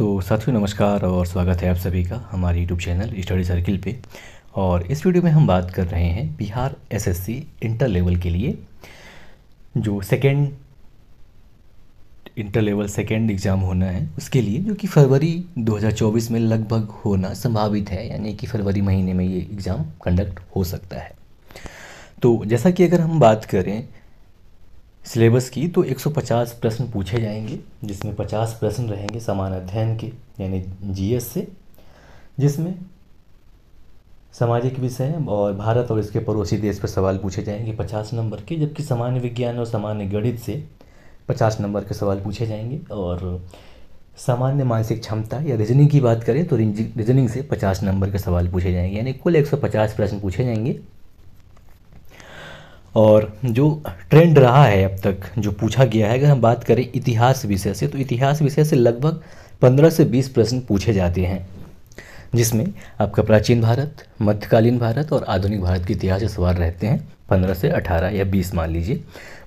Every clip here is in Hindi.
तो साथियों नमस्कार और स्वागत है आप सभी का हमारे यूट्यूब चैनल स्टडी सर्किल पे और इस वीडियो में हम बात कर रहे हैं बिहार एसएससी इंटर लेवल के लिए जो second inter level second exam होना है उसके लिए जो कि फरवरी 2024 में लगभग होना संभावित है यानी कि फरवरी महीने में ये एग्ज़ाम कंडक्ट हो सकता है तो जैसा कि अगर हम बात करें सिलेबस की तो 150 प्रश्न पूछे जाएंगे जिसमें 50 प्रश्न रहेंगे समान अध्ययन के यानी जीएस से जिसमें सामाजिक विषय और भारत और इसके पड़ोसी देश पर सवाल पूछे जाएंगे 50 नंबर के जबकि सामान्य विज्ञान और सामान्य गणित से 50 नंबर के सवाल पूछे जाएंगे और सामान्य मानसिक क्षमता या रीजनिंग की बात करें तो रीजनिंग से 50 नंबर के सवाल पूछे जाएंगे यानी कुल 150 प्रश्न पूछे जाएंगे और जो ट्रेंड रहा है अब तक जो पूछा गया है अगर हम बात करें इतिहास विषय से तो इतिहास विषय से लगभग 15 से 20 प्रश्न पूछे जाते हैं जिसमें आपका प्राचीन भारत मध्यकालीन भारत और आधुनिक भारत के इतिहास सवाल रहते हैं 15 से 18 या 20 मान लीजिए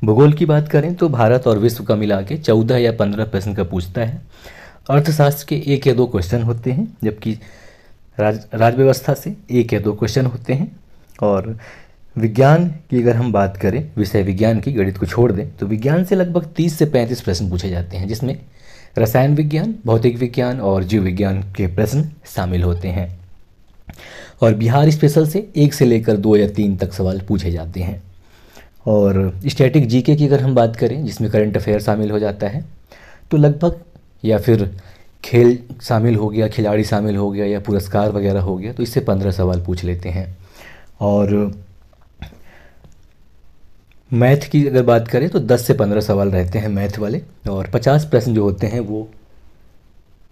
भूगोल की बात करें तो भारत और विश्व का मिला के चौदह या पंद्रह प्रश्न का पूछता है अर्थशास्त्र के एक या दो क्वेश्चन होते हैं जबकि राज राजव्यवस्था से एक या दो क्वेश्चन होते हैं और विज्ञान की अगर हम बात करें विषय विज्ञान की गणित को छोड़ दें तो विज्ञान से लगभग तीस से पैंतीस प्रश्न पूछे जाते हैं जिसमें रसायन विज्ञान भौतिक विज्ञान और जीव विज्ञान के प्रश्न शामिल होते हैं और बिहार स्पेशल से एक से लेकर दो या तीन तक सवाल पूछे जाते हैं और स्टैटिक जीके की अगर हम बात करें जिसमें करंट अफेयर शामिल हो जाता है तो लगभग या फिर खेल शामिल हो गया खिलाड़ी शामिल हो गया या पुरस्कार वगैरह हो गया तो इससे पंद्रह सवाल पूछ लेते हैं और मैथ की अगर बात करें तो 10 से 15 सवाल रहते हैं मैथ वाले और 50 प्रश्न जो होते हैं वो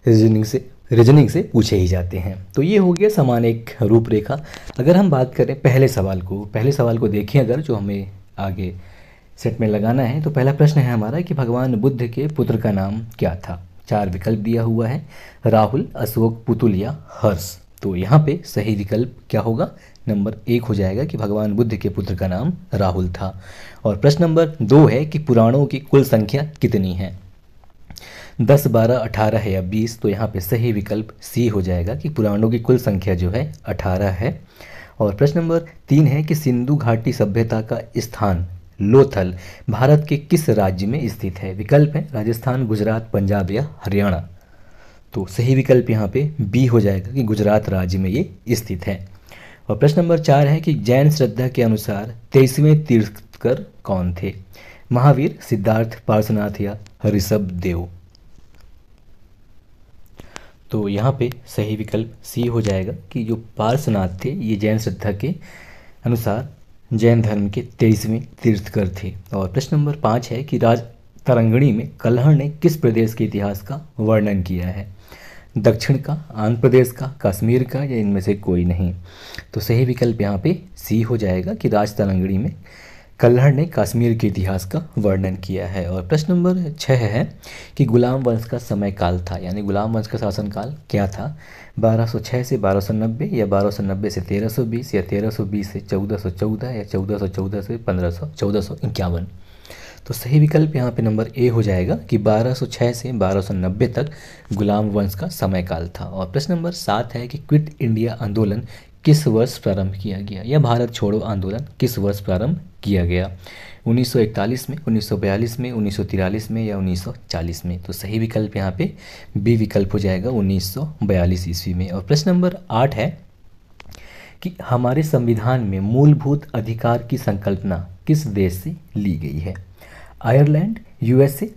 रीजनिंग से रीजनिंग से पूछे ही जाते हैं तो ये हो गया समान एक रूपरेखा अगर हम बात करें पहले सवाल को पहले सवाल को देखें अगर जो हमें आगे सेट में लगाना है तो पहला प्रश्न है हमारा कि भगवान बुद्ध के पुत्र का नाम क्या था चार विकल्प दिया हुआ है राहुल अशोक पुतुल या हर्ष तो यहाँ पे सही विकल्प क्या होगा नंबर एक हो जाएगा कि भगवान बुद्ध के पुत्र का नाम राहुल था और प्रश्न नंबर दो है कि पुराणों की कुल संख्या कितनी है दस बारह अठारह है या बीस तो यहाँ पे सही विकल्प सी हो जाएगा कि पुराणों की कुल संख्या जो है अठारह है और प्रश्न नंबर तीन है कि सिंधु घाटी सभ्यता का स्थान लोथल भारत के किस राज्य में स्थित है विकल्प है राजस्थान गुजरात पंजाब या हरियाणा तो सही विकल्प यहाँ पे बी हो जाएगा कि गुजरात राज्य में ये स्थित है और प्रश्न नंबर चार है कि जैन श्रद्धा के अनुसार तेईसवें तीर्थ भास्कर कौन थे महावीर सिद्धार्थ पार्श्वनाथ या हरिशभ देव तो यहाँ पे सही विकल्प सी हो जाएगा कि जो पार्श्वनाथ थे ये जैन श्रद्धा के अनुसार जैन धर्म के तेईसवें तीर्थकर थे और प्रश्न नंबर पाँच है कि राज तरंगणी में कल्हण ने किस प्रदेश के इतिहास का वर्णन किया है दक्षिण का आंध्र प्रदेश का कश्मीर का या इनमें से कोई नहीं तो सही विकल्प यहाँ पे सी हो जाएगा कि राज तरंगणी में कल्हड़ ने कश्मीर के इतिहास का वर्णन किया है और प्रश्न नंबर छः है कि गुलाम वंश का समय काल था यानी गुलाम वंश का शासनकाल क्या था 1206 से 1290 या 1290 से 1320 या 1320 से 1414 या 1414 से 1500 सौ तो सही विकल्प यहाँ पे नंबर ए हो जाएगा कि 1206 से 1290 तक गुलाम वंश का समयकाल था और प्रश्न नंबर सात है कि क्विट इंडिया आंदोलन किस वर्ष प्रारंभ किया गया या भारत छोड़ो आंदोलन किस वर्ष प्रारंभ किया गया 1941 में 1942 में 1943 में या 1940 में तो सही विकल्प यहाँ पे बी विकल्प हो जाएगा 1942 ईस्वी में और प्रश्न नंबर आठ है कि हमारे संविधान में मूलभूत अधिकार की संकल्पना किस देश से ली गई है आयरलैंड यूएसए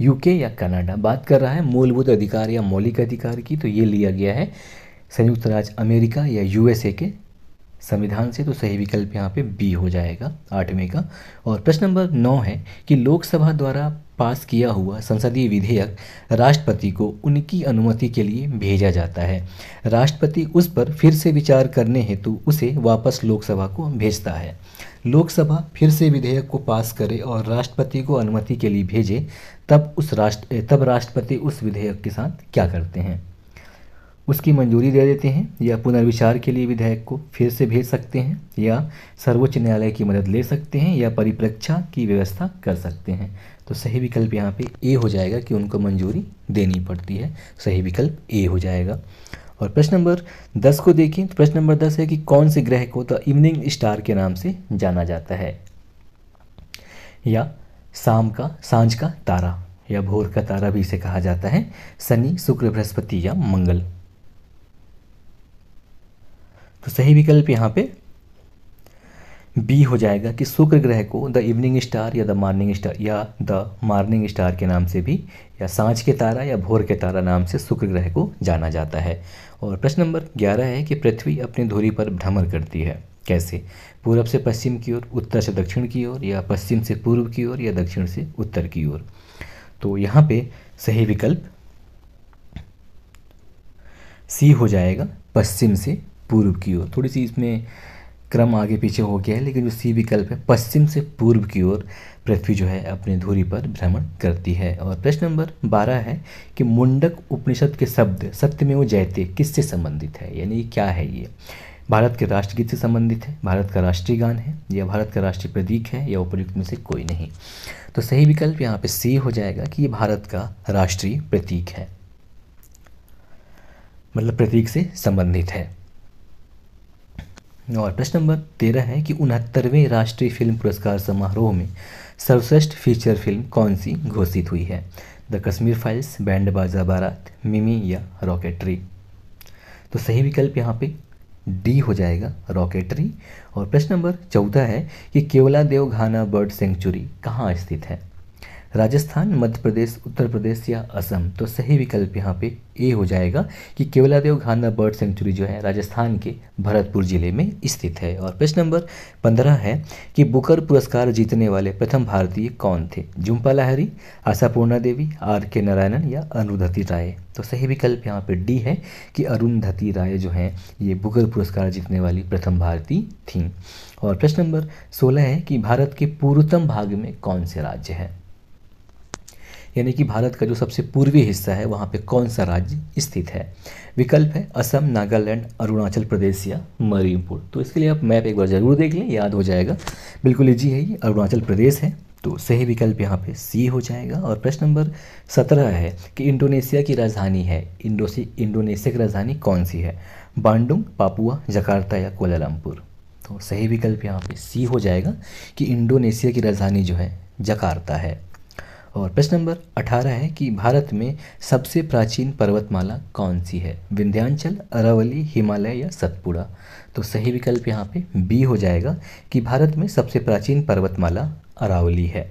यूके या कनाडा बात कर रहा है मूलभूत अधिकार या मौलिक अधिकार की तो ये लिया गया है संयुक्त राज्य अमेरिका या यूएसए के संविधान से तो सही विकल्प यहाँ पे बी हो जाएगा आठवें का और प्रश्न नंबर नौ है कि लोकसभा द्वारा पास किया हुआ संसदीय विधेयक राष्ट्रपति को उनकी अनुमति के लिए भेजा जाता है राष्ट्रपति उस पर फिर से विचार करने हेतु उसे वापस लोकसभा को भेजता है लोकसभा फिर से विधेयक को पास करे और राष्ट्रपति को अनुमति के लिए भेजे तब उस राष्ट्र तब राष्ट्रपति उस विधेयक के साथ क्या करते हैं उसकी मंजूरी दे देते हैं या पुनर्विचार के लिए विधेयक को फिर से भेज सकते हैं या सर्वोच्च न्यायालय की मदद ले सकते हैं या परिप्रेक्षा की व्यवस्था कर सकते हैं तो सही विकल्प यहाँ पे ए हो जाएगा कि उनको मंजूरी देनी पड़ती है सही विकल्प ए हो जाएगा और प्रश्न नंबर दस को देखें तो प्रश्न नंबर दस है कि कौन से ग्रह को द इवनिंग स्टार के नाम से जाना जाता है या शाम का सांझ का तारा या भोर का तारा भी इसे कहा जाता है शनि शुक्र बृहस्पति या मंगल तो सही विकल्प यहाँ पे बी हो जाएगा कि शुक्र ग्रह को द इवनिंग स्टार या द मॉर्निंग स्टार या द मॉर्निंग स्टार के नाम से भी या सांझ के तारा या भोर के तारा नाम से शुक्र ग्रह को जाना जाता है और प्रश्न नंबर ग्यारह है कि पृथ्वी अपनी धुरी पर भ्रमण करती है कैसे पूर्व से पश्चिम की ओर उत्तर से दक्षिण की ओर या पश्चिम से पूर्व की ओर या दक्षिण से उत्तर की ओर तो यहाँ पे सही विकल्प सी हो जाएगा पश्चिम से पूर्व की ओर थोड़ी सी इसमें क्रम आगे पीछे हो गया है लेकिन जो सी विकल्प है पश्चिम से पूर्व की ओर पृथ्वी जो है अपनी धुरी पर भ्रमण करती है और प्रश्न नंबर बारह है कि मुंडक उपनिषद के शब्द सत्य में वो जयते किससे संबंधित है यानी क्या है ये भारत के राष्ट्रगीत से संबंधित है भारत का राष्ट्रीय गान है या भारत का राष्ट्रीय प्रतीक है या उपयुक्त में से कोई नहीं तो सही विकल्प यहाँ पे सी हो जाएगा कि ये भारत का राष्ट्रीय प्रतीक है मतलब प्रतीक से संबंधित है और प्रश्न नंबर तेरह है कि उनहत्तरवें राष्ट्रीय फिल्म पुरस्कार समारोह में सर्वश्रेष्ठ फीचर फिल्म कौन सी घोषित हुई है द कश्मीर फाइल्स बैंड बाजा बारात मिमी या रॉकेटरी तो सही विकल्प यहाँ पे डी हो जाएगा रॉकेटरी और प्रश्न नंबर चौदह है कि केवला देव घाना बर्ड सेंचुरी कहाँ स्थित है राजस्थान मध्य प्रदेश उत्तर प्रदेश या असम तो सही विकल्प यहाँ पे ए हो जाएगा कि केवलादेव घाना बर्ड सेंचुरी जो है राजस्थान के भरतपुर जिले में स्थित है और प्रश्न नंबर पंद्रह है कि बुकर पुरस्कार जीतने वाले प्रथम भारतीय कौन थे जुम्पा लाहरी आशापूर्णा देवी आर के नारायणन या अरुंधति राय तो सही विकल्प यहाँ पे डी है कि अरुंधति राय जो है ये बुकर पुरस्कार जीतने वाली प्रथम भारतीय थी और प्रश्न नंबर सोलह है कि भारत के पूर्वतम भाग में कौन से राज्य हैं यानी कि भारत का जो सबसे पूर्वी हिस्सा है वहाँ पे कौन सा राज्य स्थित है विकल्प है असम नागालैंड अरुणाचल प्रदेश या मरीमपुर तो इसके लिए आप मैप एक बार ज़रूर देख लें याद हो जाएगा बिल्कुल ईजी है ये अरुणाचल प्रदेश है तो सही विकल्प यहाँ पे सी हो जाएगा और प्रश्न नंबर सत्रह है कि इंडोनेशिया की राजधानी है इंडोसी इंडोनेशिया की राजधानी कौन सी है बांडुंग पापुआ जकार्ता या कोलालमपुर तो सही विकल्प यहाँ पे सी हो जाएगा कि इंडोनेशिया की राजधानी जो है जकार्ता है और प्रश्न नंबर 18 है कि भारत में सबसे प्राचीन पर्वतमाला कौन सी है विंध्यांचल अरावली हिमालय या सतपुड़ा तो सही विकल्प यहाँ पे बी हो जाएगा कि भारत में सबसे प्राचीन पर्वतमाला अरावली है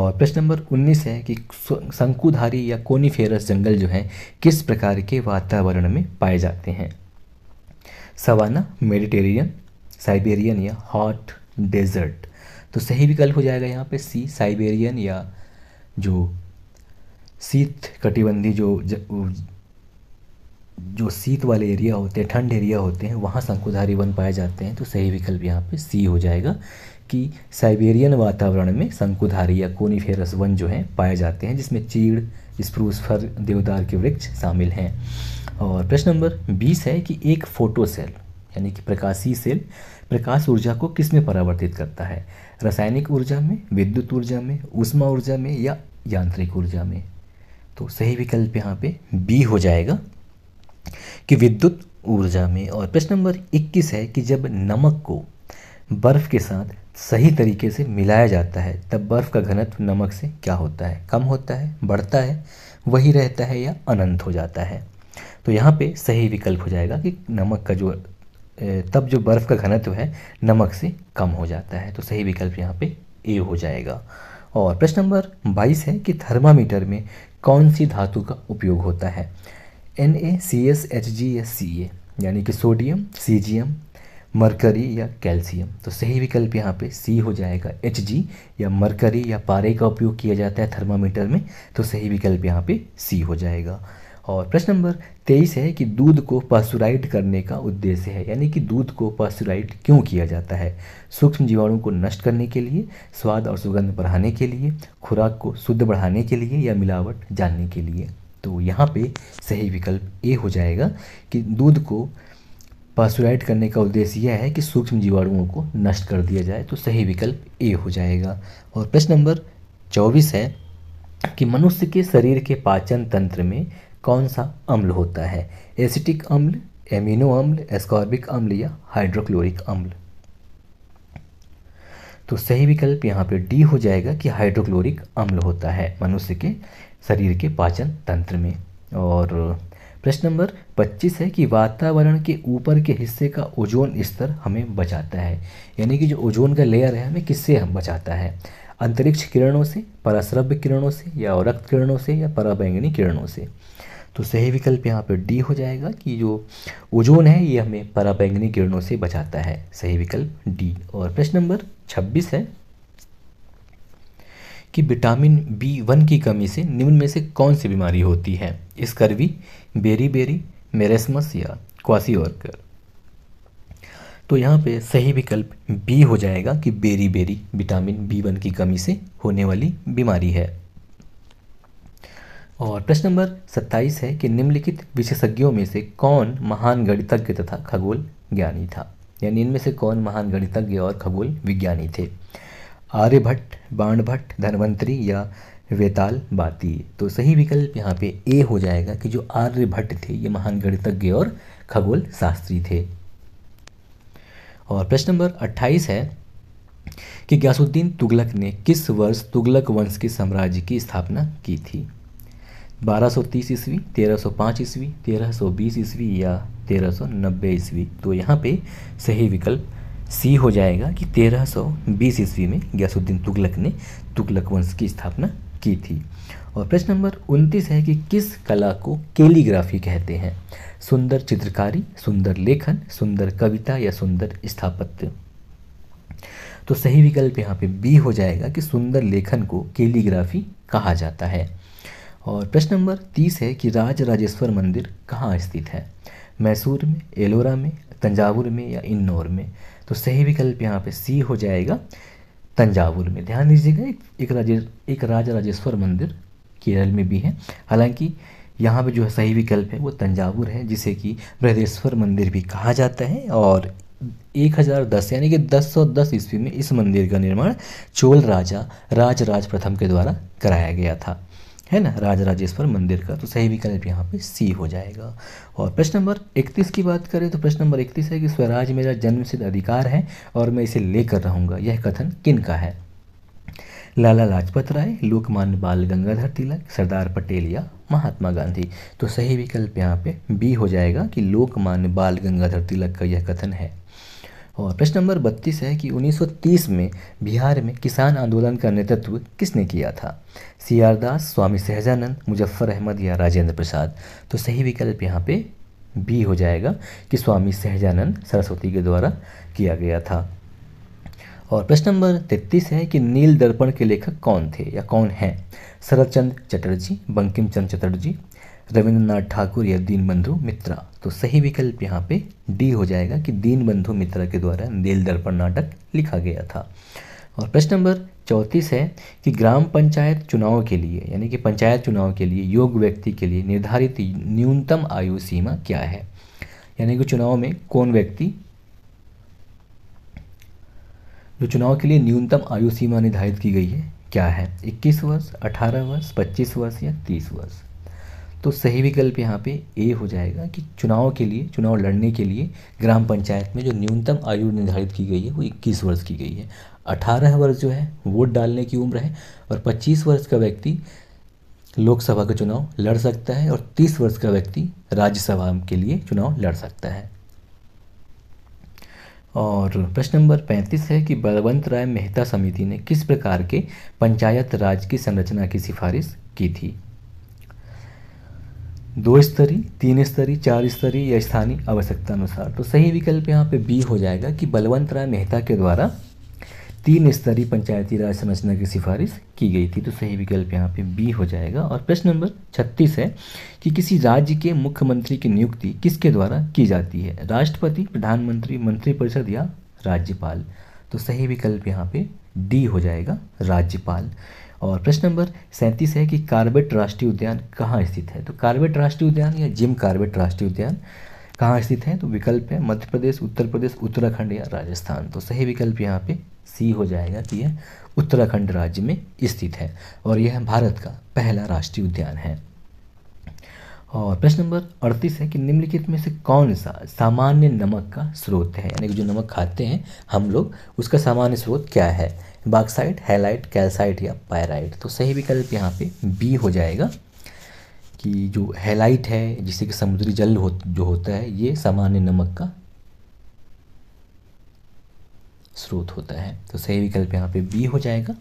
और प्रश्न नंबर 19 है कि शंकुधारी या कोनीफेरस जंगल जो हैं किस प्रकार के वातावरण में पाए जाते हैं सवाना मेडिटेरियन साइबेरियन या हॉट डेजर्ट तो सही विकल्प हो जाएगा यहाँ पे सी साइबेरियन या जो शीत कटिबंधी जो जो शीत वाले एरिया होते हैं ठंड एरिया होते हैं वहाँ शंकुधारी वन पाए जाते हैं तो सही विकल्प यहाँ पे सी हो जाएगा कि साइबेरियन वातावरण में शंकुधारी या कोनीफेरस वन जो हैं पाए जाते हैं जिसमें चीड़ स्प्रूस फर देवदार के वृक्ष शामिल हैं और प्रश्न नंबर बीस है कि एक फोटो सेल यानी कि प्रकाशी सेल प्रकाश ऊर्जा को किस में परावर्तित करता है रासायनिक ऊर्जा में विद्युत ऊर्जा में उष्मा ऊर्जा में या यांत्रिक ऊर्जा में तो सही विकल्प यहाँ पे बी हो जाएगा कि विद्युत ऊर्जा में और प्रश्न नंबर 21 है कि जब नमक को बर्फ़ के साथ सही तरीके से मिलाया जाता है तब बर्फ़ का घनत्व नमक से क्या होता है कम होता है बढ़ता है वही रहता है या अनंत हो जाता है तो यहाँ पे सही विकल्प हो जाएगा कि नमक का जो तब जो बर्फ़ का घनत्व है नमक से कम हो जाता है तो सही विकल्प यहाँ पे ए हो जाएगा और प्रश्न नंबर 22 है कि थर्मामीटर में कौन सी धातु का उपयोग होता है N A C S H G S C A यानी कि sodium C G M mercury या कैल्शियम तो सही विकल्प यहाँ पे सी हो जाएगा एच जी या मरकरी या पारे का उपयोग किया जाता है थर्मामीटर में तो सही विकल्प यहाँ पे सी हो जाएगा और प्रश्न नंबर तेईस है कि दूध को पास्चुराइड करने का उद्देश्य है यानी कि दूध को पास्चुराइड क्यों किया जाता है सूक्ष्म जीवाणु को नष्ट करने के लिए स्वाद और सुगंध बढ़ाने के लिए खुराक को शुद्ध बढ़ाने के लिए या मिलावट जानने के लिए तो यहाँ पे सही विकल्प ए हो जाएगा कि दूध को पास्चुराइड करने का उद्देश्य यह है कि सूक्ष्म जीवाणुओं को नष्ट कर दिया जाए तो सही विकल्प ए हो जाएगा और प्रश्न नंबर चौबीस है कि मनुष्य के शरीर के पाचन तंत्र में कौन सा अम्ल होता है एसिटिक अम्ल एमिनो अम्ल एस्कॉर्बिक अम्ल या हाइड्रोक्लोरिक अम्ल तो सही विकल्प यहाँ पे डी हो जाएगा कि हाइड्रोक्लोरिक अम्ल होता है मनुष्य के शरीर के पाचन तंत्र में और प्रश्न नंबर 25 है कि वातावरण के ऊपर के हिस्से का ओजोन स्तर हमें बचाता है यानी कि जो ओजोन का लेयर है हमें किससे हम बचाता है अंतरिक्ष किरणों से पराश्रव्य किरणों से या रक्त किरणों से या पराबैंगनी किरणों से तो सही विकल्प यहाँ पर डी हो जाएगा कि जो ओजोन है ये हमें पराबैंगनी किरणों से बचाता है सही विकल्प डी और प्रश्न नंबर छब्बीस है कि विटामिन बी वन की कमी से निम्न में से कौन सी बीमारी होती है इस कर्वी बेरी बेरी मेरेस्मस या क्वासी वर्कर तो यहाँ पे सही विकल्प बी हो जाएगा कि beri beri vitamin B one की कमी से होने वाली बीमारी है और प्रश्न नंबर 27 है कि निम्नलिखित विशेषज्ञों में से कौन महान गणितज्ञ तथा खगोल ज्ञानी था यानी इनमें से कौन महान गणितज्ञ और खगोल विज्ञानी थे आर्यभट्ट बाणभट्ट धनवंतरी या वेताल बाती तो सही विकल्प यहाँ पे ए हो जाएगा कि जो आर्यभट्ट थे ये महान गणितज्ञ और खगोल शास्त्री थे और प्रश्न नंबर अट्ठाईस है कि ग्यासुद्दीन तुगलक ने किस वर्ष तुगलक वंश के साम्राज्य की स्थापना की थी 1230 ईस्वी पाँच ईस्वी बीस ईस्वी या नब्बे ईस्वी तो यहाँ पे सही विकल्प सी हो जाएगा कि 1320 ईस्वी में ग्यासुद्दीन तुगलक ने तुगलक वंश की स्थापना की थी और प्रश्न नंबर उनतीस है कि किस कला को कैलीग्राफी कहते हैं सुंदर चित्रकारी सुंदर लेखन सुंदर कविता या सुंदर स्थापत्य तो सही विकल्प यहाँ पे बी हो जाएगा कि सुंदर लेखन को कैलीग्राफी कहा जाता है और प्रश्न नंबर तीस है कि राज राजेश्वर मंदिर कहाँ स्थित है मैसूर में एलोरा में तंजावुर में या इन्नौर में तो सही विकल्प यहाँ पे सी हो जाएगा तंजावुर में ध्यान दीजिएगा एक राजे एक राजा राजेश्वर मंदिर केरल में भी है हालांकि यहाँ पे जो है सही विकल्प है वो तंजावुर है जिसे कि बृहदेश्वर मंदिर भी कहा जाता है और 1010 यानी कि 1010 ईस्वी में इस मंदिर का निर्माण चोल राजा राजराज प्रथम के द्वारा कराया गया था है ना राजराजेश्वर मंदिर का तो सही विकल्प यहाँ पे सी हो जाएगा और प्रश्न नंबर 31 की बात करें तो प्रश्न नंबर 31 है कि स्वराज मेरा जन्मसिद्ध अधिकार है और मैं इसे लेकर रहूँगा यह कथन किन का है लाला लाजपत राय लोकमान्य बाल गंगाधर तिलक सरदार पटेल या महात्मा गांधी तो सही विकल्प यहाँ पे बी हो जाएगा कि लोकमान्य बाल गंगाधर तिलक का यह कथन है और प्रश्न नंबर बत्तीस है कि 1930 में बिहार में किसान आंदोलन का नेतृत्व किसने किया था सी आर दास स्वामी सहजानंद मुजफ्फर अहमद या राजेंद्र प्रसाद तो सही विकल्प यहाँ पे बी हो जाएगा कि स्वामी सहजानंद सरस्वती के द्वारा किया गया था और प्रश्न नंबर तैतीस है कि नील दर्पण के लेखक कौन थे या कौन हैं शरद चटर्जी बंकिम चंद चटर्जी रविन्द्रनाथ ठाकुर या दीनबंधु मित्रा तो सही विकल्प यहाँ पे डी हो जाएगा कि दीनबंधु मित्रा के द्वारा नील दर्पण नाटक लिखा गया था और प्रश्न नंबर चौंतीस है कि ग्राम पंचायत चुनाव के लिए यानी कि पंचायत चुनाव के लिए योग्य व्यक्ति के लिए निर्धारित न्यूनतम आयु सीमा क्या है यानी कि चुनाव में कौन व्यक्ति जो चुनाव के लिए न्यूनतम आयु सीमा निर्धारित की गई है क्या है 21 वर्ष 18 वर्ष 25 वर्ष या 30 वर्ष तो सही विकल्प यहाँ पे ए हो जाएगा कि चुनाव के लिए चुनाव लड़ने के लिए ग्राम पंचायत में जो न्यूनतम आयु निर्धारित की गई है वो 21 वर्ष की गई है 18 वर्ष जो है वोट डालने की उम्र है और 25 वर्ष का व्यक्ति लोकसभा का चुनाव लड़ सकता है और 30 वर्ष का व्यक्ति राज्यसभा के लिए चुनाव लड़ सकता है और प्रश्न नंबर पैंतीस है कि बलवंत राय मेहता समिति ने किस प्रकार के पंचायत राज की संरचना की सिफारिश की थी दो स्तरीय तीन स्तरीय चार स्तरीय या स्थानीय आवश्यकता अनुसार तो सही विकल्प यहाँ पे बी हो जाएगा कि बलवंत राय मेहता के द्वारा तीन स्तरीय पंचायती राज संरचना की सिफारिश की गई थी तो सही विकल्प यहाँ पे बी हो जाएगा और प्रश्न नंबर छत्तीस है कि किसी राज्य के मुख्यमंत्री की नियुक्ति किसके द्वारा की जाती है राष्ट्रपति प्रधानमंत्री मंत्रिपरिषद या राज्यपाल तो सही विकल्प यहाँ पे डी हो जाएगा राज्यपाल और प्रश्न नंबर सैंतीस है कि कार्बेट राष्ट्रीय उद्यान कहाँ स्थित है तो कार्बेट राष्ट्रीय उद्यान या जिम कार्बेट राष्ट्रीय उद्यान कहाँ स्थित है तो विकल्प है मध्य प्रदेश उत्तर प्रदेश उत्तराखंड या राजस्थान तो सही विकल्प यहाँ पे सी हो जाएगा कि यह उत्तराखंड राज्य में स्थित है और यह भारत का पहला राष्ट्रीय उद्यान है और प्रश्न नंबर अड़तीस है कि निम्नलिखित में से कौन सा सामान्य नमक का स्रोत है यानी कि जो नमक खाते हैं हम लोग उसका सामान्य स्रोत क्या है बाक्साइट हैलाइट कैल्साइट या पायराइट तो सही विकल्प यहाँ पे बी हो जाएगा कि जो हेलाइट है जिसे कि समुद्री जल हो, जो होता है ये सामान्य नमक का स्रोत होता है तो सही विकल्प यहाँ पे बी हो जाएगा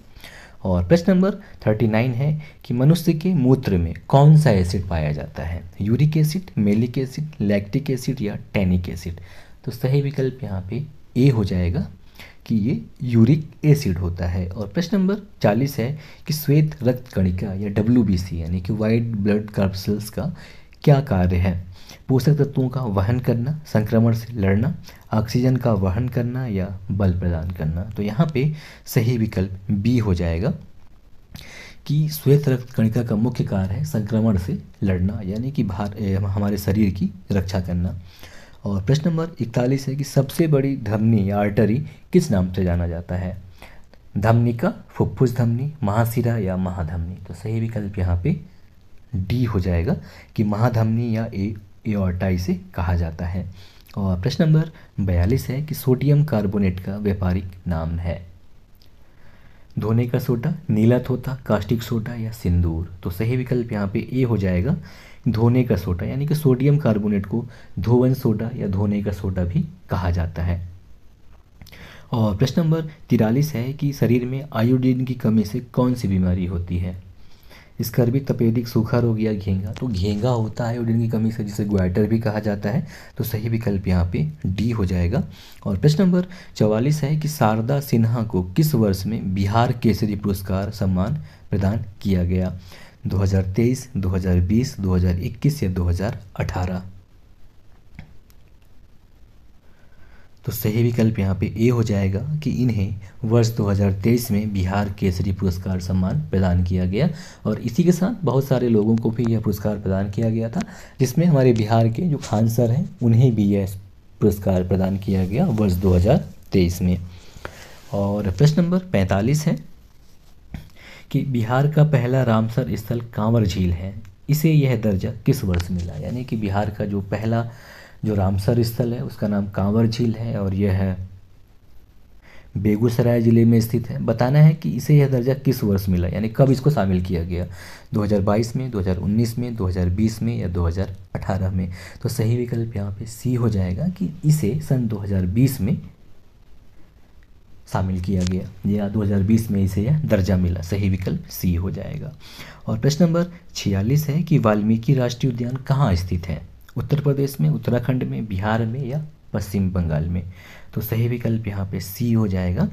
और प्रश्न नंबर थर्टी नाइन है कि मनुष्य के मूत्र में कौन सा एसिड पाया जाता है uric acid malic acid lactic acid या टैनिक एसिड तो सही विकल्प यहाँ पे ए हो जाएगा कि ये यूरिक एसिड होता है और प्रश्न नंबर 40 है कि श्वेत रक्त कणिका या डब्ल्यू यानी कि वाइट ब्लड कर्पसल्स का क्या कार्य है पोषक तत्वों का वहन करना संक्रमण से लड़ना ऑक्सीजन का वहन करना या बल प्रदान करना तो यहाँ पे सही विकल्प बी हो जाएगा कि श्वेत रक्त कणिका का मुख्य कार्य है संक्रमण से लड़ना यानी कि भार हमारे शरीर की रक्षा करना और प्रश्न नंबर इकतालीस है कि सबसे बड़ी धमनी या आर्टरी किस नाम से जाना जाता है धमनी का फुफ्फुस धमनी महासिरा या महाधमनी तो सही विकल्प यहाँ पे डी हो जाएगा कि महाधमनी या ए एटाई से कहा जाता है और प्रश्न नंबर बयालीस है कि सोडियम कार्बोनेट का व्यापारिक नाम है धोने का सोटा नीला थोता कास्टिक सोटा या सिंदूर तो सही विकल्प यहाँ पे ए हो जाएगा धोने का सोडा यानी कि सोडियम कार्बोनेट को धोवन सोडा या धोने का सोडा भी कहा जाता है और प्रश्न नंबर तिरालीस है कि शरीर में आयोडीन की कमी से कौन सी बीमारी होती है इसका अरबी तपेदिक सूखा रोग या घेंगा तो घेंगा होता है आयोडीन की कमी से जिसे ग्वाइटर भी कहा जाता है तो सही विकल्प यहाँ पे डी हो जाएगा और प्रश्न नंबर चवालीस है कि शारदा सिन्हा को किस वर्ष में बिहार केसरी पुरस्कार सम्मान प्रदान किया गया 2023, 2020, 2021 या 2018 तो सही विकल्प यहाँ पे ए हो जाएगा कि इन्हें वर्ष 2023 में बिहार केसरी पुरस्कार सम्मान प्रदान किया गया और इसी के साथ बहुत सारे लोगों को भी यह पुरस्कार प्रदान किया गया था जिसमें हमारे बिहार के जो खान सर हैं उन्हें भी यह पुरस्कार प्रदान किया गया वर्ष 2023 में और प्रश्न नंबर 45 है कि बिहार का पहला रामसर स्थल कांवर झील है इसे यह दर्जा किस वर्ष मिला यानी कि बिहार का जो पहला जो रामसर स्थल है उसका नाम कांवर झील है और यह है बेगूसराय ज़िले में स्थित है बताना है कि इसे यह दर्जा किस वर्ष मिला यानी कब इसको शामिल किया गया 2022 में 2019 में 2020 में या 2018 में तो सही विकल्प यहाँ पे सी हो जाएगा कि इसे सन 2020 में शामिल किया गया या 2020 में इसे यह दर्जा मिला सही विकल्प सी हो जाएगा और प्रश्न नंबर छियालीस है कि वाल्मीकि राष्ट्रीय उद्यान कहाँ स्थित है उत्तर प्रदेश में उत्तराखंड में बिहार में या पश्चिम बंगाल में तो सही विकल्प यहाँ पे सी हो जाएगा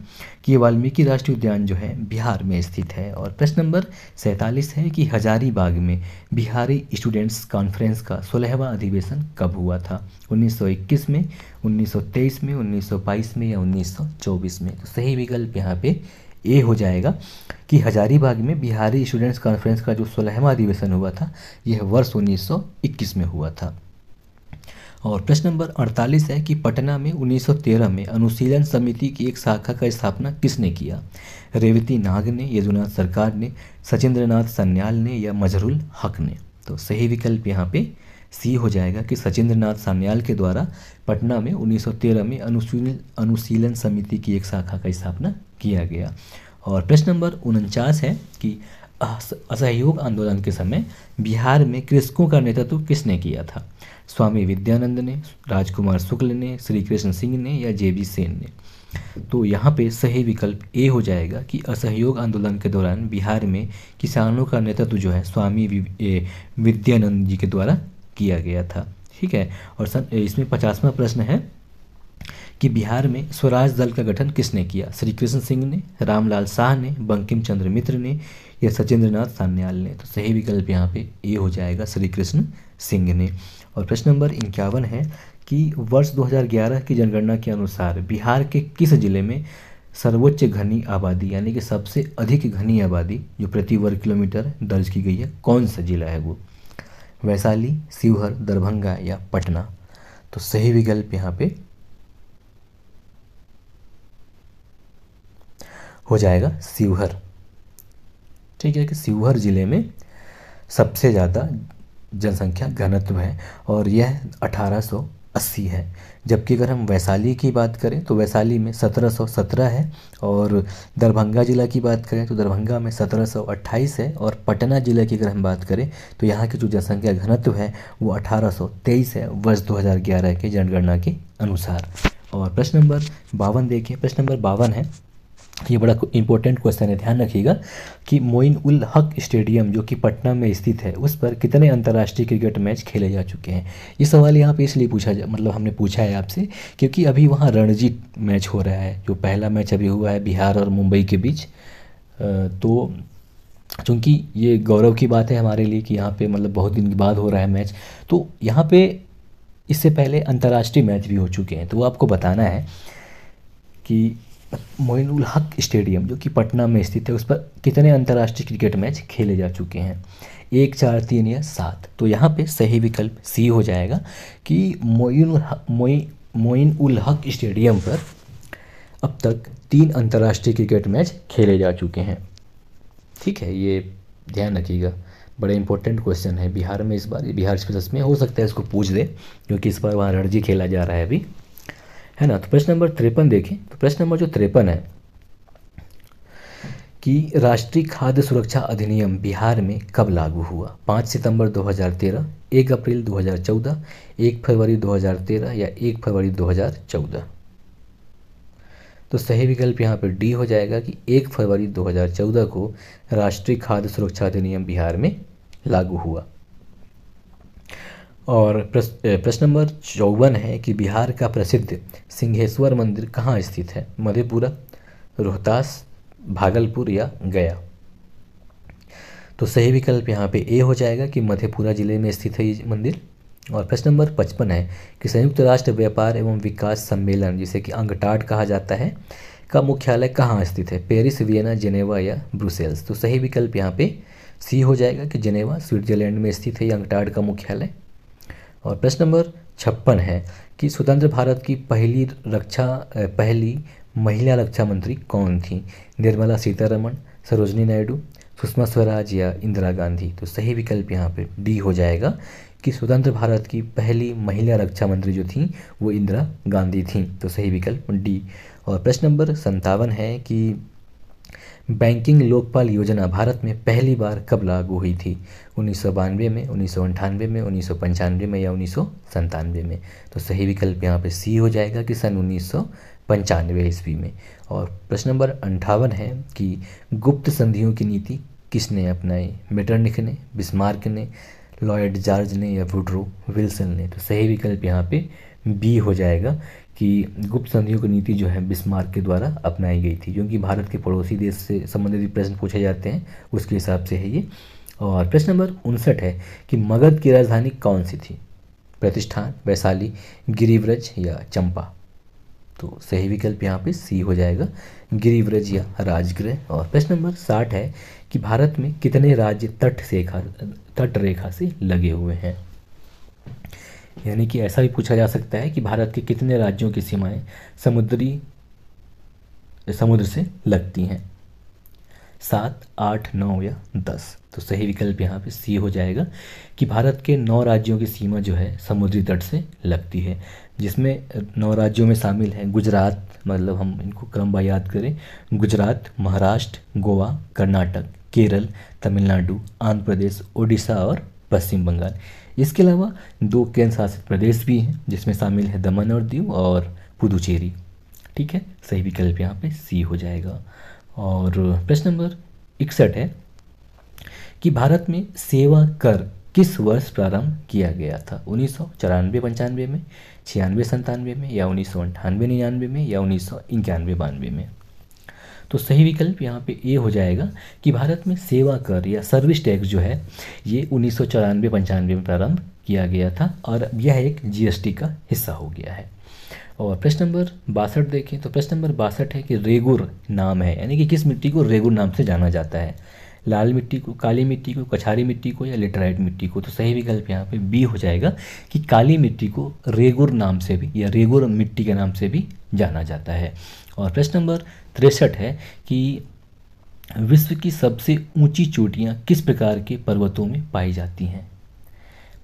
कि वाल्मीकि राष्ट्रीय उद्यान जो है बिहार में स्थित है और प्रश्न नंबर सैंतालीस है कि हजारीबाग में बिहारी स्टूडेंट्स कॉन्फ्रेंस का सोलहवा अधिवेशन कब हुआ था 1921 में 1923 में 1922 में या 1924 में तो सही विकल्प यहाँ पे ए हो जाएगा कि हजारीबाग में बिहारी स्टूडेंट्स कॉन्फ्रेंस का जो सोलहवा अधिवेशन हुआ था यह वर्ष 1921 में हुआ था और प्रश्न नंबर 48 है कि पटना में 1913 में अनुशीलन समिति की एक शाखा का स्थापना किसने किया रेवती नाग ने यदुनाथ सरकार ने सचिंद्रनाथ सन्याल ने या मजरुल हक ने तो सही विकल्प यहाँ पे सी हो जाएगा कि सचिंद्रनाथ सान्याल के द्वारा पटना में 1913 में अनुशील अनुशीलन समिति की एक शाखा का स्थापना किया गया और प्रश्न नंबर उनचास है कि असहयोग आंदोलन के समय बिहार में कृषकों का नेतृत्व किसने किया था स्वामी विद्यानंद ने राजकुमार शुक्ल ने श्री कृष्ण सिंह ने या जे बी सेन ने तो यहाँ पे सही विकल्प ए हो जाएगा कि असहयोग आंदोलन के दौरान बिहार में किसानों का नेतृत्व जो है स्वामी विद्यानंद जी के द्वारा किया गया था ठीक है और सन इसमें पचासवा प्रश्न है कि बिहार में स्वराज दल का गठन किसने किया श्री कृष्ण सिंह ने रामलाल शाह ने बंकिम चंद्र मित्र ने या सचेंद्र नाथ सान्याल ने तो सही विकल्प यहाँ पे ए हो जाएगा श्री कृष्ण सिंह ने और प्रश्न नंबर इक्यावन है कि वर्ष 2011 की जनगणना के अनुसार बिहार के किस ज़िले में सर्वोच्च घनी आबादी यानी कि सबसे अधिक घनी आबादी जो प्रति वर्ग किलोमीटर दर्ज की गई है कौन सा ज़िला है वो वैशाली शिवहर दरभंगा या पटना तो सही विकल्प यहाँ पे हो जाएगा शिवहर ठीक है कि शिवहर ज़िले में सबसे ज़्यादा जनसंख्या घनत्व है और यह 1880 है जबकि अगर हम वैशाली की बात करें तो वैशाली में 1717 है और दरभंगा ज़िला की बात करें तो दरभंगा में 1728 है और पटना ज़िले की अगर हम बात करें तो यहाँ की जो जनसंख्या घनत्व है वो 1823 है वर्ष 2011 के जनगणना के अनुसार और प्रश्न नंबर बावन देखिए प्रश्न नंबर बावन है ये बड़ा इंपॉर्टेंट क्वेश्चन है ध्यान रखिएगा कि मोइन उल हक स्टेडियम जो कि पटना में स्थित है उस पर कितने अंतर्राष्ट्रीय क्रिकेट मैच खेले जा चुके हैं ये सवाल यहाँ पे इसलिए पूछा जा मतलब हमने पूछा है आपसे क्योंकि अभी वहाँ रणजी मैच हो रहा है जो पहला मैच अभी हुआ है बिहार और मुंबई के बीच तो चूँकि ये गौरव की बात है हमारे लिए कि यहाँ पर मतलब बहुत दिन के बाद हो रहा है मैच तो यहाँ पर इससे पहले अंतर्राष्ट्रीय मैच भी हो चुके हैं तो वो आपको बताना है कि मोइनुल हक स्टेडियम जो कि पटना में स्थित है उस पर कितने अंतर्राष्ट्रीय क्रिकेट मैच खेले जा चुके हैं एक चार तीन या सात तो यहाँ पे सही विकल्प सी हो जाएगा कि मोइन मोइन उल हक स्टेडियम पर अब तक तीन अंतर्राष्ट्रीय क्रिकेट मैच खेले जा चुके हैं ठीक है ये ध्यान रखिएगा बड़े इंपॉर्टेंट क्वेश्चन है बिहार में इस बार बिहार स्पेशल में हो सकता है इसको पूछ दे क्योंकि इस बार वहाँ रणजी खेला जा रहा है अभी है ना तो प्रश्न नंबर तिरपन देखें तो प्रश्न नंबर जो तिरपन है कि राष्ट्रीय खाद्य सुरक्षा अधिनियम बिहार में कब लागू हुआ पाँच सितंबर 2013, एक अप्रैल 2014, एक फरवरी 2013 या एक फरवरी 2014 तो सही विकल्प यहाँ पर डी हो जाएगा कि एक फरवरी 2014 को राष्ट्रीय खाद्य सुरक्षा अधिनियम बिहार में लागू हुआ और प्रश्न नंबर चौवन है कि बिहार का प्रसिद्ध सिंहेश्वर मंदिर कहाँ स्थित है मधेपुरा रोहतास भागलपुर या गया तो सही विकल्प यहाँ पे ए हो जाएगा कि मधेपुरा जिले में स्थित है ये मंदिर और प्रश्न नंबर पचपन है कि संयुक्त राष्ट्र व्यापार एवं विकास सम्मेलन जिसे कि अंगटाट कहा जाता है का मुख्यालय कहाँ स्थित है पेरिस वियना जेनेवा या ब्रुसेल्स तो सही विकल्प यहाँ पे सी हो जाएगा कि जेनेवा स्विट्जरलैंड में स्थित है अंगटाट का मुख्यालय और प्रश्न नंबर छप्पन है कि स्वतंत्र भारत की पहली रक्षा पहली महिला रक्षा मंत्री कौन थी निर्मला सीतारमण सरोजनी नायडू सुषमा स्वराज या इंदिरा गांधी तो सही विकल्प यहाँ पे डी हो जाएगा कि स्वतंत्र भारत की पहली महिला रक्षा मंत्री जो थी वो इंदिरा गांधी थी तो सही विकल्प डी और प्रश्न नंबर संतावन है कि बैंकिंग लोकपाल योजना भारत में पहली बार कब लागू हुई थी उन्नीस में उन्नीस में उन्नीस में या उन्नीस में तो सही विकल्प यहाँ पे सी हो जाएगा कि सन उन्नीस पंचानवे ईस्वी में और प्रश्न नंबर अंठावन है कि गुप्त संधियों की नीति किसने अपनाई मेटरनिख ने बिस्मार्क ने लॉयड जॉर्ज ने या वुड्रो विल्सन ने तो सही विकल्प यहाँ पे बी हो जाएगा कि गुप्त संधियों की नीति जो है बिस्मार्क के द्वारा अपनाई गई थी क्योंकि भारत के पड़ोसी देश से संबंधित भी प्रश्न पूछे जाते हैं उसके हिसाब से है ये और प्रश्न नंबर उनसठ है कि मगध की राजधानी कौन सी थी प्रतिष्ठान वैशाली गिरिव्रज या चंपा तो सही विकल्प यहाँ पे सी हो जाएगा गिरिव्रज या राजगृह और प्रश्न नंबर साठ है कि भारत में कितने राज्य तट से तट रेखा से लगे हुए हैं यानी कि ऐसा भी पूछा जा सकता है कि भारत के कितने राज्यों की सीमाएं समुद्री समुद्र से लगती हैं सात आठ नौ या दस तो सही विकल्प यहाँ पे सी हो जाएगा कि भारत के नौ राज्यों की सीमा जो है समुद्री तट से लगती है जिसमें नौ राज्यों में शामिल हैं गुजरात मतलब हम इनको क्रम ब याद करें गुजरात महाराष्ट्र गोवा कर्नाटक केरल तमिलनाडु आंध्र प्रदेश ओडिशा और पश्चिम बंगाल इसके अलावा दो केंद्र शासित प्रदेश भी हैं जिसमें शामिल है दमन और दीव और पुदुचेरी ठीक है सही विकल्प यहाँ पे सी हो जाएगा और प्रश्न नंबर इकसठ है कि भारत में सेवा कर किस वर्ष प्रारंभ किया गया था उन्नीस सौ चौरानवे पंचानवे में छियानवे संतानवे में या उन्नीस सौ अंठानवे निन्यानवे में या उन्नीस सौ इक्यानवे बानवे में तो सही विकल्प यहाँ पे ये हो जाएगा कि भारत में सेवा कर या सर्विस टैक्स जो है ये उन्नीस सौ चौरानवे पंचानवे में प्रारंभ किया गया था और यह एक जीएसटी का हिस्सा हो गया है और प्रश्न नंबर बासठ देखें तो प्रश्न नंबर बासठ है कि रेगुर नाम है यानी कि किस मिट्टी को रेगुर नाम से जाना जाता है लाल मिट्टी को काली मिट्टी को कछारी मिट्टी को या लेटराइट मिट्टी को तो सही विकल्प यहाँ पे बी हो जाएगा कि काली मिट्टी को रेगुर नाम से भी या रेगुर मिट्टी के नाम से भी जाना जाता है और प्रश्न नंबर तिरसठ है कि विश्व की सबसे ऊंची चोटियाँ किस प्रकार के पर्वतों में पाई जाती हैं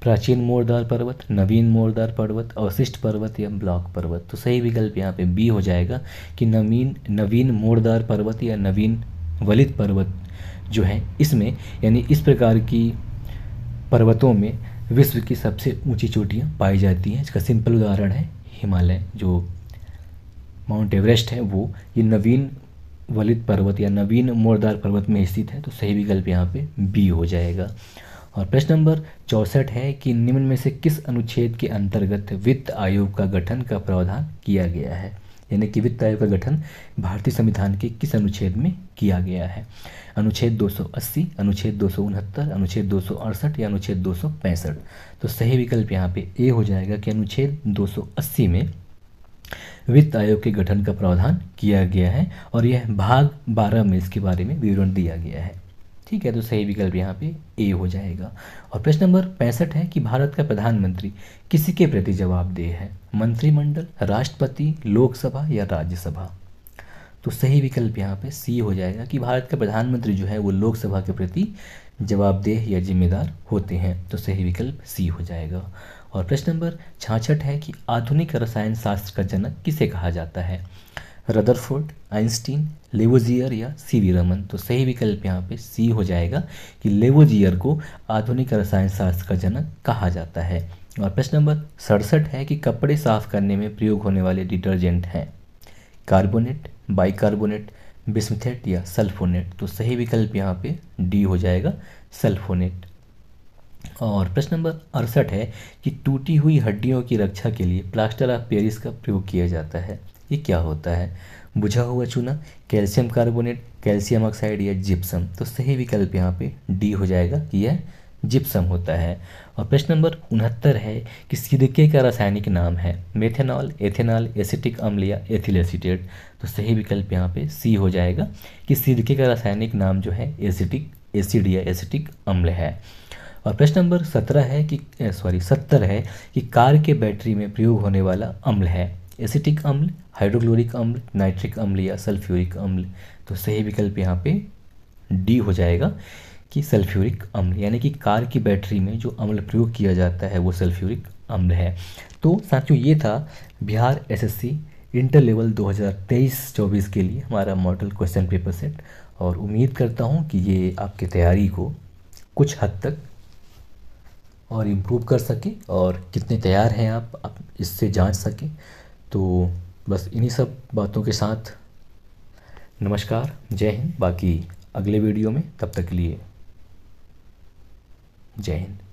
प्राचीन मोरदार पर्वत नवीन मोरदार पर्वत अवशिष्ट पर्वत या ब्लॉक पर्वत तो सही विकल्प यहाँ पे बी हो जाएगा कि नवीन नवीन मोरदार पर्वत या नवीन वलित पर्वत जो है इसमें यानी इस प्रकार की पर्वतों में विश्व की सबसे ऊंची चोटियाँ पाई जाती हैं इसका सिंपल उदाहरण है हिमालय जो माउंट एवरेस्ट है वो ये नवीन वलित पर्वत या नवीन मोरदार पर्वत में स्थित है तो सही विकल्प यहाँ पे बी हो जाएगा और प्रश्न नंबर चौंसठ है कि निम्न में से किस अनुच्छेद के अंतर्गत वित्त आयोग का गठन का प्रावधान किया गया है यानी कि वित्त आयोग का गठन भारतीय संविधान के किस अनुच्छेद में किया गया है अनुच्छेद 280, अनुच्छेद दो अनुच्छेद दो या अनुच्छेद दो तो सही विकल्प यहाँ पे ए हो जाएगा कि अनुच्छेद 280 में वित्त आयोग के गठन का प्रावधान किया गया है और यह भाग 12 में इसके बारे में विवरण दिया गया है ठीक है तो सही विकल्प यहाँ पे ए हो जाएगा और प्रश्न नंबर पैंसठ है कि भारत का प्रधानमंत्री किसी के प्रति जवाबदेह है मंत्रिमंडल राष्ट्रपति लोकसभा या राज्यसभा तो सही विकल्प यहाँ पे सी हो जाएगा कि भारत का प्रधानमंत्री जो है वो लोकसभा के प्रति जवाबदेह या जिम्मेदार होते हैं तो सही विकल्प सी हो जाएगा और प्रश्न नंबर छाछठ है कि आधुनिक रसायन शास्त्र का जनक किसे कहा जाता है रदरफोर्ड आइंस्टीन लेवोजियर या सी वी रमन तो सही विकल्प यहाँ पे सी हो जाएगा कि लेवोजियर को आधुनिक रसायन शास्त्र का जनक कहा जाता है और प्रश्न नंबर सड़सठ है कि कपड़े साफ करने में प्रयोग होने वाले डिटर्जेंट हैं कार्बोनेट बाइकार्बोनेट बिस्मथेट या सल्फोनेट तो सही विकल्प यहाँ पे डी हो जाएगा सल्फोनेट और प्रश्न नंबर अड़सठ है कि टूटी हुई हड्डियों की रक्षा के लिए प्लास्टर ऑफ पेरिस का प्रयोग किया जाता है ये क्या होता है बुझा हुआ चूना कैल्शियम कार्बोनेट कैल्शियम ऑक्साइड या जिप्सम तो सही विकल्प यहाँ पे डी हो जाएगा कि यह जिप्सम होता है और प्रश्न नंबर उनहत्तर है कि सिरके का रासायनिक नाम है मेथेनॉल एथेनॉल एसिटिक अम्ल या एथिल एसिटेट तो सही विकल्प यहाँ पे सी हो जाएगा कि सिरके का रासायनिक नाम जो है एसिटिक एसिड या एसिटिक अम्ल है और प्रश्न नंबर सत्रह है कि सॉरी सत्तर है कि कार के बैटरी में प्रयोग होने वाला अम्ल है एसिटिक अम्ल हाइड्रोक्लोरिक अम्ल नाइट्रिक अम्ल या सल्फ्यूरिक अम्ल तो सही विकल्प यहाँ पे डी हो जाएगा कि सल्फ्यूरिक अम्ल यानी कि कार की बैटरी में जो अम्ल प्रयोग किया जाता है वो सल्फ्यूरिक अम्ल है तो साथियों ये था बिहार एसएससी इंटर लेवल 2023-24 के लिए हमारा मॉडल क्वेश्चन पेपर सेट और उम्मीद करता हूँ कि ये आपकी तैयारी को कुछ हद तक और इम्प्रूव कर सके और कितने तैयार हैं आप, आप इससे जांच सकें तो बस इन्हीं सब बातों के साथ नमस्कार जय हिंद बाकी अगले वीडियो में तब तक के लिए जय हिंद